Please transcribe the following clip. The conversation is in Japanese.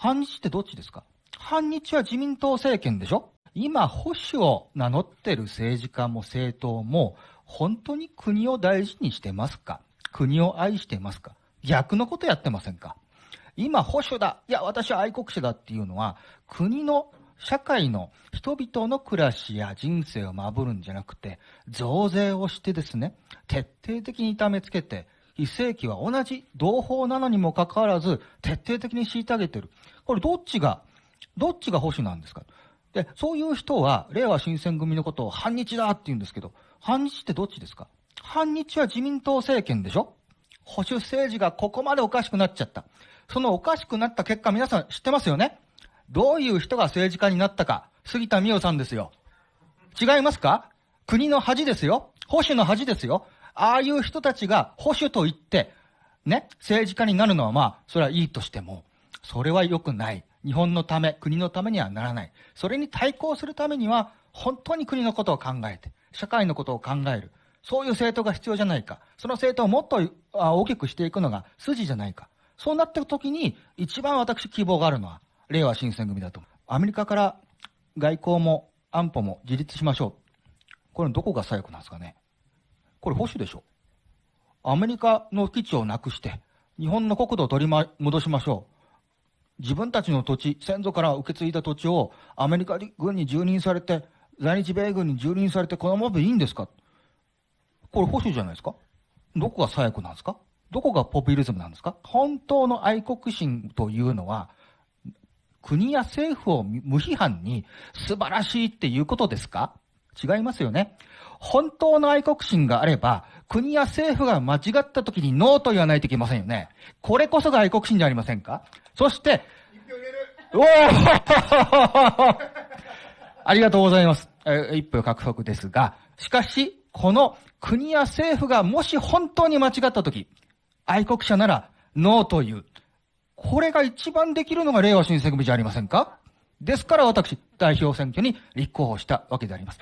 反日ってどっちですか反日は自民党政権でしょ今、保守を名乗ってる政治家も政党も、本当に国を大事にしてますか国を愛してますか逆のことやってませんか今、保守だいや、私は愛国者だっていうのは、国の社会の人々の暮らしや人生を守るんじゃなくて、増税をしてですね、徹底的に痛めつけて、1世紀は同じ同胞なのにもかかわらず、徹底的に虐げてる。これどっちが、どっちが保守なんですかで、そういう人は、令和新選組のことを反日だって言うんですけど、反日ってどっちですか反日は自民党政権でしょ保守政治がここまでおかしくなっちゃった。そのおかしくなった結果、皆さん知ってますよねどういう人が政治家になったか、杉田水脈さんですよ。違いますか国の恥ですよ。保守の恥ですよ。ああいう人たちが保守と言って、ね、政治家になるのはまあ、それはいいとしても、それは良くない。日本のため、国のためにはならない。それに対抗するためには、本当に国のことを考えて、社会のことを考える。そういう政党が必要じゃないか。その政党をもっと大きくしていくのが筋じゃないか。そうなってる時に、一番私希望があるのは、令和新選組だと。アメリカから外交も安保も自立しましょう。これどこが左翼なんですかね。これ保守でしょ。アメリカの基地をなくして、日本の国土を取り、ま、戻しましょう。自分たちの土地、先祖から受け継いだ土地をアメリカ軍に住任されて、在日米軍に住任されて、このままでいいんですかこれ保守じゃないですかどこが左翼なんですかどこがポピュリズムなんですか本当の愛国心というのは、国や政府を無批判に素晴らしいっていうことですか違いますよね。本当の愛国心があれば、国や政府が間違った時にノーと言わないといけませんよね。これこそが愛国心じゃありませんかそして、おおありがとうございます。え一票獲得ですが、しかし、この国や政府がもし本当に間違った時、愛国者ならノーという、これが一番できるのが令和新選組じゃありませんかですから私、代表選挙に立候補したわけであります。